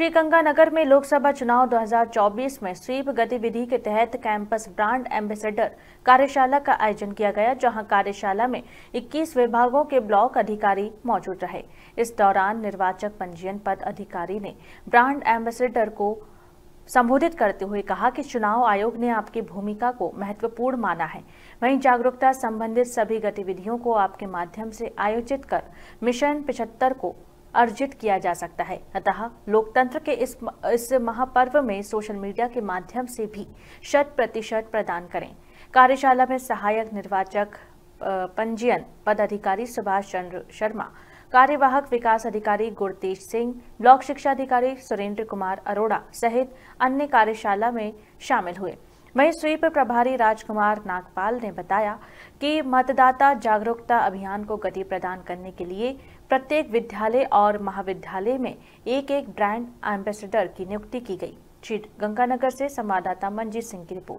श्रीगंगानगर में लोकसभा चुनाव 2024 में स्वीप गतिविधि के तहत कैंपस ब्रांड एम्बेसडर कार्यशाला का आयोजन किया गया जहां कार्यशाला में 21 विभागों के ब्लॉक अधिकारी मौजूद रहे इस दौरान निर्वाचक पंजीयन पद अधिकारी ने ब्रांड एम्बेसडर को संबोधित करते हुए कहा कि चुनाव आयोग ने आपकी भूमिका को महत्वपूर्ण माना है वहीं जागरूकता संबंधित सभी गतिविधियों को आपके माध्यम से आयोजित कर मिशन पिछहत्तर को अर्जित किया जा सकता है अतः लोकतंत्र के इस इस महापर्व में सोशल मीडिया के माध्यम से भी शत प्रतिशत प्रदान करें कार्यशाला में सहायक निर्वाचक पंजीयन पदाधिकारी सुभाष चंद्र शर्मा कार्यवाहक विकास अधिकारी गुरतेज सिंह ब्लॉक शिक्षा अधिकारी सुरेंद्र कुमार अरोड़ा सहित अन्य कार्यशाला में शामिल हुए वहीं स्वीप प्रभारी राजकुमार नागपाल ने बताया कि मतदाता जागरूकता अभियान को गति प्रदान करने के लिए प्रत्येक विद्यालय और महाविद्यालय में एक एक ब्रांड एम्बेसडर की नियुक्ति की गई श्री गंगानगर से संवाददाता मंजीत सिंह की रिपोर्ट